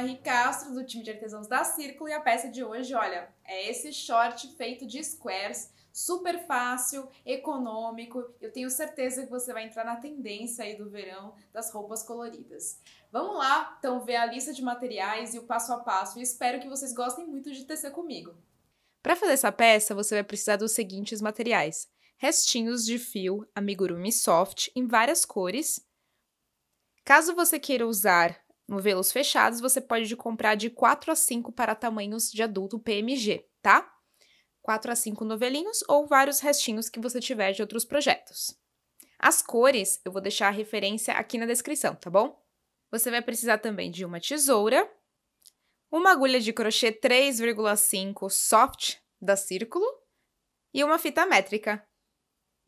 Henri Castro, do time de artesãos da Círculo, e a peça de hoje, olha, é esse short feito de squares, super fácil, econômico. Eu tenho certeza que você vai entrar na tendência aí do verão das roupas coloridas. Vamos lá, então, ver a lista de materiais e o passo a passo, e espero que vocês gostem muito de tecer comigo. Para fazer essa peça, você vai precisar dos seguintes materiais: restinhos de fio amigurumi soft em várias cores. Caso você queira usar Novelos fechados você pode comprar de 4 a 5 para tamanhos de adulto PMG, tá? 4 a 5 novelinhos ou vários restinhos que você tiver de outros projetos. As cores, eu vou deixar a referência aqui na descrição, tá bom? Você vai precisar também de uma tesoura, uma agulha de crochê 3,5 soft da Círculo e uma fita métrica.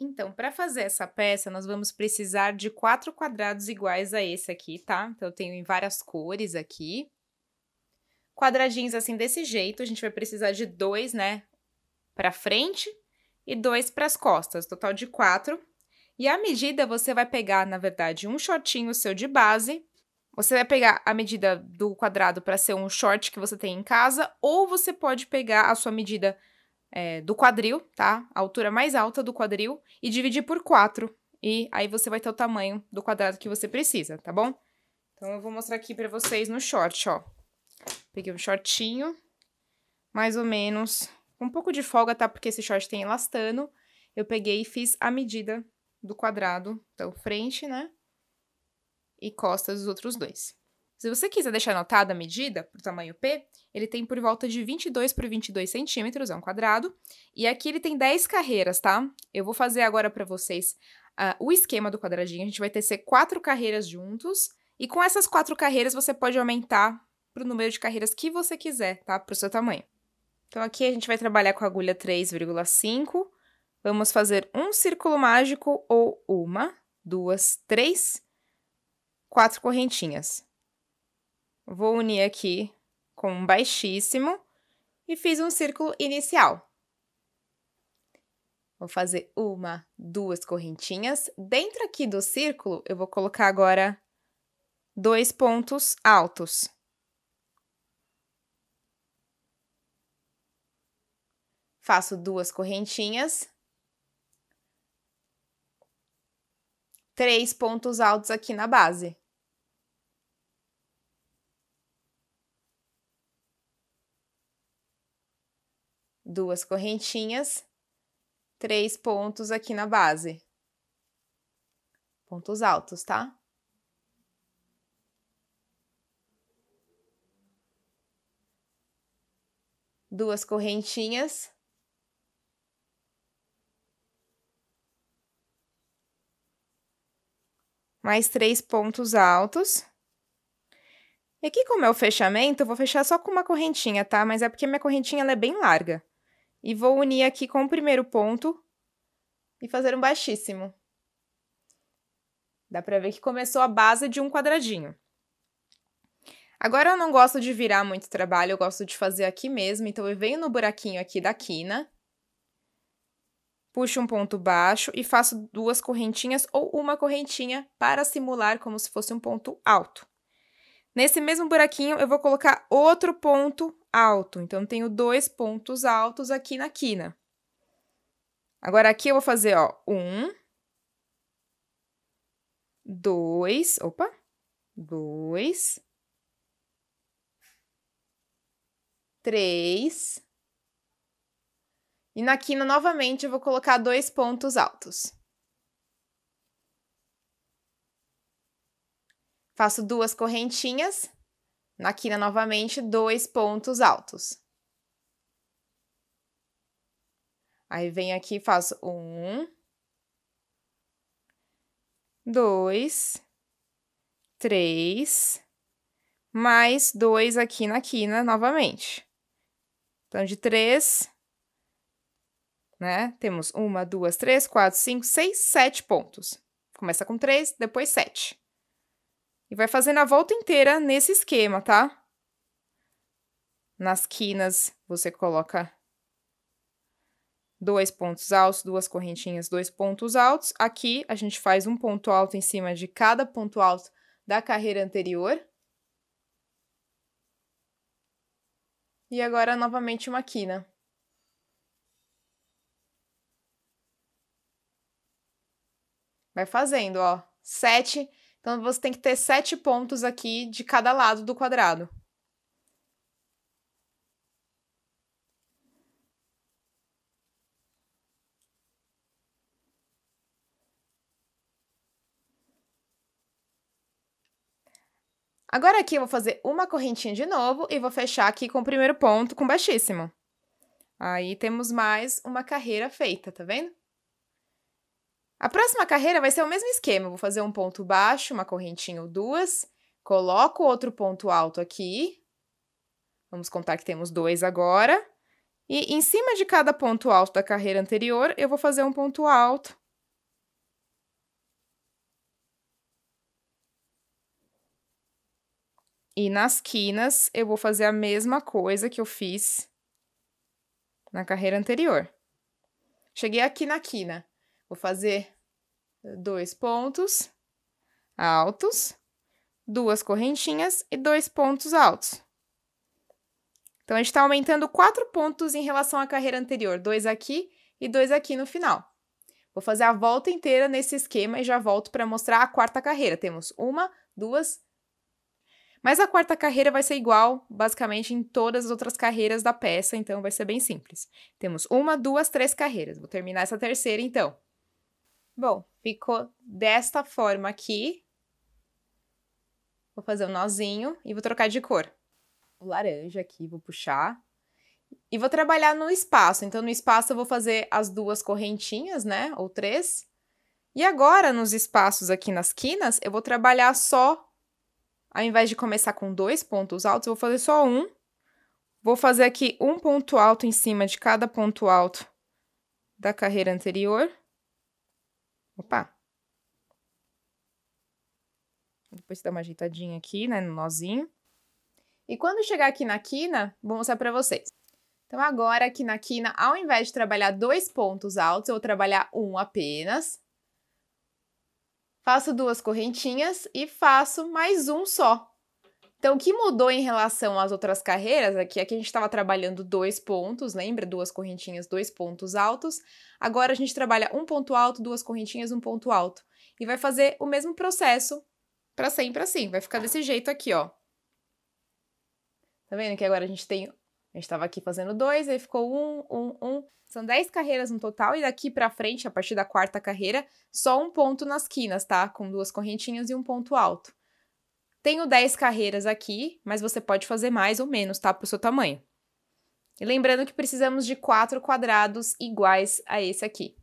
Então, para fazer essa peça, nós vamos precisar de quatro quadrados iguais a esse aqui, tá? Então, eu tenho em várias cores aqui. Quadradinhos assim desse jeito, a gente vai precisar de dois, né, para frente e dois para as costas, total de quatro. E a medida você vai pegar, na verdade, um shortinho seu de base. Você vai pegar a medida do quadrado para ser um short que você tem em casa, ou você pode pegar a sua medida é, do quadril, tá? A altura mais alta do quadril e dividir por 4. E aí você vai ter o tamanho do quadrado que você precisa, tá bom? Então eu vou mostrar aqui para vocês no short, ó. Peguei um shortinho, mais ou menos, um pouco de folga, tá? Porque esse short tem elastano. Eu peguei e fiz a medida do quadrado, então frente, né? E costas dos outros dois. Se você quiser deixar anotada a medida para o tamanho P, ele tem por volta de 22 por 22 centímetros, é um quadrado. E aqui ele tem 10 carreiras, tá? Eu vou fazer agora para vocês uh, o esquema do quadradinho. A gente vai tecer quatro carreiras juntos. E com essas quatro carreiras, você pode aumentar para o número de carreiras que você quiser, tá? Para o seu tamanho. Então, aqui a gente vai trabalhar com a agulha 3,5. Vamos fazer um círculo mágico ou uma, duas, três, quatro correntinhas. Vou unir aqui com um baixíssimo e fiz um círculo inicial. Vou fazer uma, duas correntinhas. Dentro aqui do círculo, eu vou colocar agora dois pontos altos. Faço duas correntinhas. Três pontos altos aqui na base. duas correntinhas, três pontos aqui na base. Pontos altos, tá? Duas correntinhas. mais três pontos altos. E aqui, como é o fechamento, eu vou fechar só com uma correntinha, tá? Mas é porque minha correntinha é bem larga. E vou unir aqui com o primeiro ponto e fazer um baixíssimo. Dá para ver que começou a base de um quadradinho. Agora eu não gosto de virar muito trabalho, eu gosto de fazer aqui mesmo, então eu venho no buraquinho aqui da quina, puxo um ponto baixo e faço duas correntinhas ou uma correntinha para simular como se fosse um ponto alto. Nesse mesmo buraquinho eu vou colocar outro ponto alto. Então, tenho dois pontos altos aqui na quina. Agora, aqui eu vou fazer, ó, um, dois, opa, dois, três. E na quina, novamente, eu vou colocar dois pontos altos. Faço duas correntinhas. Na quina, novamente, dois pontos altos. Aí venho aqui e faço um, dois, três, mais dois aqui na quina novamente. Então, de três, né? Temos uma, duas, três, quatro, cinco, seis, sete pontos. Começa com três, depois sete. E vai fazendo a volta inteira nesse esquema, tá? Nas quinas, você coloca dois pontos altos, duas correntinhas, dois pontos altos. Aqui, a gente faz um ponto alto em cima de cada ponto alto da carreira anterior. E agora, novamente, uma quina. Vai fazendo, ó. Sete então você tem que ter sete pontos aqui de cada lado do quadrado. Agora aqui eu vou fazer uma correntinha de novo e vou fechar aqui com o primeiro ponto com baixíssimo. Aí temos mais uma carreira feita, tá vendo? A próxima carreira vai ser o mesmo esquema. Eu vou fazer um ponto baixo, uma correntinha ou duas. Coloco outro ponto alto aqui. Vamos contar que temos dois agora. E em cima de cada ponto alto da carreira anterior, eu vou fazer um ponto alto. E nas quinas, eu vou fazer a mesma coisa que eu fiz na carreira anterior. Cheguei aqui na quina. Vou fazer eh, dois pontos altos, duas correntinhas e dois pontos altos. Então, a gente está aumentando quatro pontos em relação à carreira anterior, dois aqui e dois aqui no final. Vou fazer a volta inteira nesse esquema e já volto para mostrar a quarta carreira. Temos uma, duas. Mas a quarta carreira vai ser igual, basicamente, em todas as outras carreiras da peça, então vai ser bem simples. Temos uma, duas, três carreiras. Vou terminar essa terceira, então. Bom, ficou desta forma aqui. Vou fazer um nozinho e vou trocar de cor. O laranja aqui, vou puxar. E vou trabalhar no espaço. Então, no espaço eu vou fazer as duas correntinhas, né? Ou três. E agora, nos espaços aqui nas quinas, eu vou trabalhar só... Ao invés de começar com dois pontos altos, eu vou fazer só um. Vou fazer aqui um ponto alto em cima de cada ponto alto da carreira anterior. Opa! Depois dá uma ajeitadinha aqui, né, no nozinho. E quando chegar aqui na quina, vou mostrar para vocês. Então agora aqui na quina, ao invés de trabalhar dois pontos altos, eu vou trabalhar um apenas. Faço duas correntinhas e faço mais um só. Então, o que mudou em relação às outras carreiras aqui é que a gente estava trabalhando dois pontos, lembra? Duas correntinhas, dois pontos altos. Agora a gente trabalha um ponto alto, duas correntinhas, um ponto alto. E vai fazer o mesmo processo para sempre assim. Vai ficar desse jeito aqui, ó. Tá vendo que agora a gente tem. A gente estava aqui fazendo dois, aí ficou um, um, um. São dez carreiras no total, e daqui para frente, a partir da quarta carreira, só um ponto nas quinas, tá? Com duas correntinhas e um ponto alto. Tenho 10 carreiras aqui, mas você pode fazer mais ou menos, tá? Para o seu tamanho. E lembrando que precisamos de quatro quadrados iguais a esse aqui.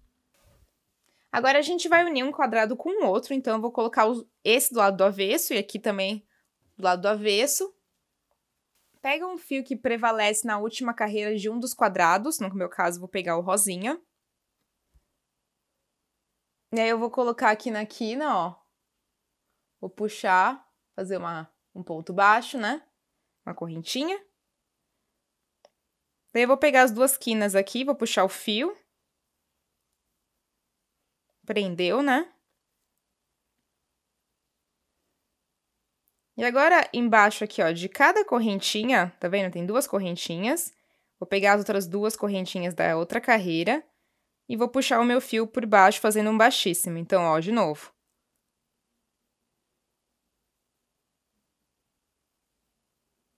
Agora a gente vai unir um quadrado com o outro, então eu vou colocar esse do lado do avesso e aqui também do lado do avesso. Pega um fio que prevalece na última carreira de um dos quadrados, no meu caso vou pegar o rosinha. E aí eu vou colocar aqui na quina, ó. Vou puxar fazer uma, um ponto baixo, né? Uma correntinha. Daí eu vou pegar as duas quinas aqui, vou puxar o fio. Prendeu, né? E agora, embaixo aqui, ó, de cada correntinha, tá vendo? Tem duas correntinhas. Vou pegar as outras duas correntinhas da outra carreira e vou puxar o meu fio por baixo fazendo um baixíssimo. Então, ó, de novo.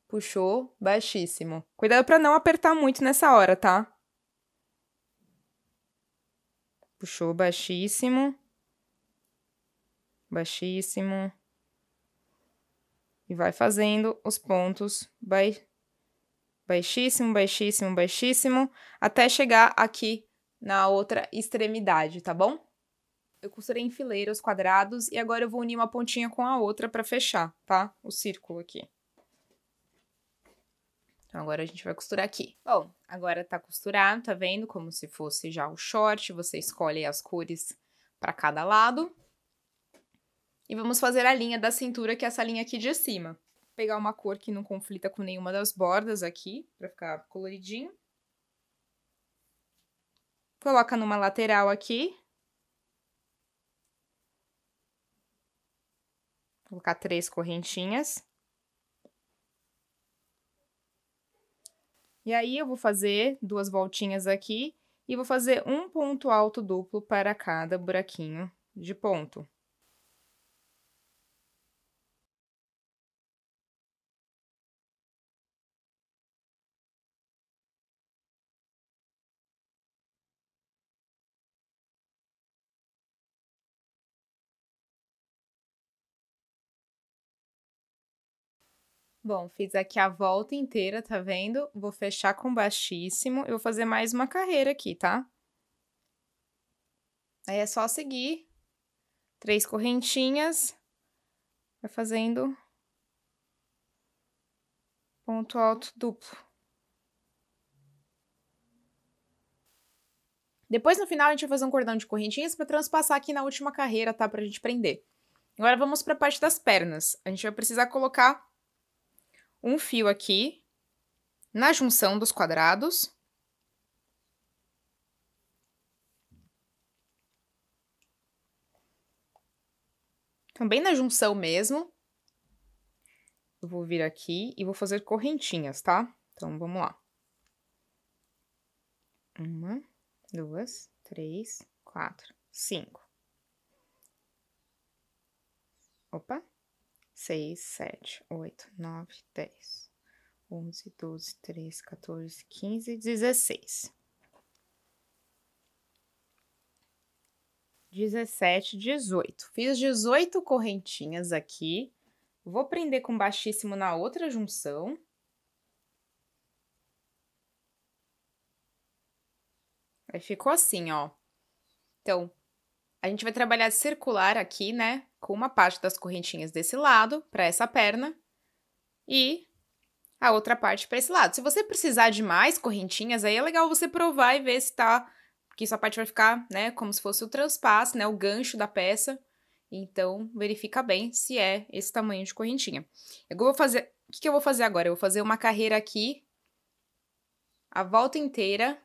Puxou baixíssimo. Cuidado para não apertar muito nessa hora, tá? Puxou baixíssimo. Baixíssimo. E vai fazendo os pontos baixíssimo, baixíssimo, baixíssimo, até chegar aqui na outra extremidade, tá bom? Eu costurei em fileira os quadrados e agora eu vou unir uma pontinha com a outra para fechar, tá? O círculo aqui. Então agora a gente vai costurar aqui. Bom, agora tá costurado, tá vendo? Como se fosse já o short, você escolhe as cores para cada lado. E vamos fazer a linha da cintura, que é essa linha aqui de cima. Vou pegar uma cor que não conflita com nenhuma das bordas aqui, para ficar coloridinho. Coloca numa lateral aqui. Vou colocar três correntinhas. E aí eu vou fazer duas voltinhas aqui e vou fazer um ponto alto duplo para cada buraquinho de ponto. Bom, fiz aqui a volta inteira, tá vendo? Vou fechar com baixíssimo. Eu vou fazer mais uma carreira aqui, tá? Aí é só seguir. Três correntinhas. Vai fazendo ponto alto duplo. Depois, no final, a gente vai fazer um cordão de correntinhas para transpassar aqui na última carreira, tá? Pra gente prender. Agora, vamos pra parte das pernas. A gente vai precisar colocar um fio aqui na junção dos quadrados. Também então, na junção mesmo. Eu vou vir aqui e vou fazer correntinhas, tá? Então, vamos lá. Uma, duas, três, quatro, cinco. Opa, 6, 7, 8, 9, 10, 11, 12, 13, 14, 15, 16. 17, 18. Fiz 18 correntinhas aqui. Vou prender com baixíssimo na outra junção. Aí ficou assim, ó. Então, a gente vai trabalhar circular aqui, né? Com uma parte das correntinhas desse lado para essa perna e a outra parte para esse lado. Se você precisar de mais correntinhas, aí é legal você provar e ver se tá que essa parte vai ficar, né, como se fosse o transpasse, né, o gancho da peça. Então, verifica bem se é esse tamanho de correntinha. Eu vou fazer, o que, que eu vou fazer agora? Eu vou fazer uma carreira aqui, a volta inteira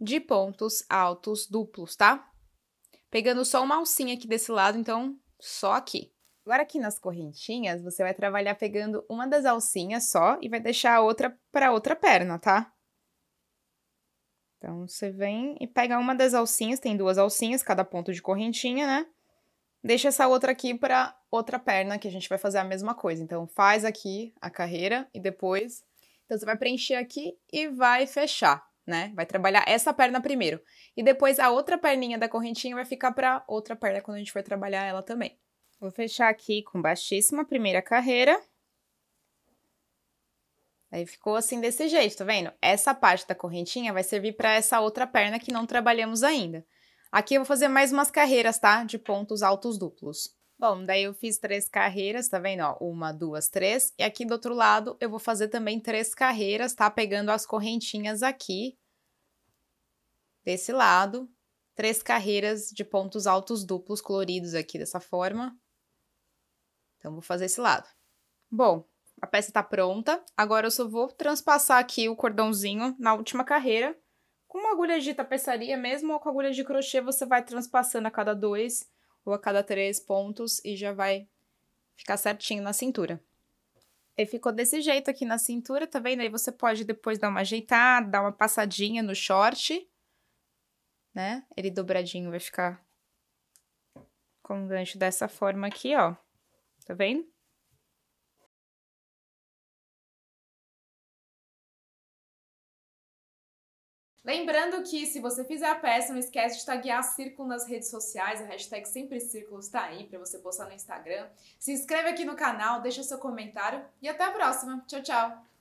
de pontos altos duplos, tá? pegando só uma alcinha aqui desse lado, então só aqui. Agora aqui nas correntinhas, você vai trabalhar pegando uma das alcinhas só e vai deixar a outra para outra perna, tá? Então, você vem e pega uma das alcinhas, tem duas alcinhas, cada ponto de correntinha, né? Deixa essa outra aqui para outra perna, que a gente vai fazer a mesma coisa. Então, faz aqui a carreira e depois... Então, você vai preencher aqui e vai fechar né? Vai trabalhar essa perna primeiro. E depois a outra perninha da correntinha vai ficar para outra perna quando a gente for trabalhar ela também. Vou fechar aqui com baixíssima primeira carreira. Aí ficou assim desse jeito, tá vendo? Essa parte da correntinha vai servir para essa outra perna que não trabalhamos ainda. Aqui eu vou fazer mais umas carreiras, tá? De pontos altos duplos. Bom, daí eu fiz três carreiras, tá vendo? Ó, uma, duas, três. E aqui do outro lado eu vou fazer também três carreiras, tá? Pegando as correntinhas aqui, desse lado. Três carreiras de pontos altos duplos coloridos aqui dessa forma. Então, vou fazer esse lado. Bom, a peça tá pronta. Agora eu só vou transpassar aqui o cordãozinho na última carreira. Com uma agulha de tapeçaria mesmo ou com agulha de crochê, você vai transpassando a cada dois ou a cada três pontos e já vai ficar certinho na cintura. Ele ficou desse jeito aqui na cintura, tá vendo? Aí você pode depois dar uma ajeitada, dar uma passadinha no short, né? Ele dobradinho vai ficar com o gancho dessa forma aqui, ó. Tá vendo? Lembrando que se você fizer a peça, não esquece de taguear Círculo nas redes sociais, a hashtag Sempre círculo está aí para você postar no Instagram. Se inscreve aqui no canal, deixa seu comentário e até a próxima. Tchau, tchau!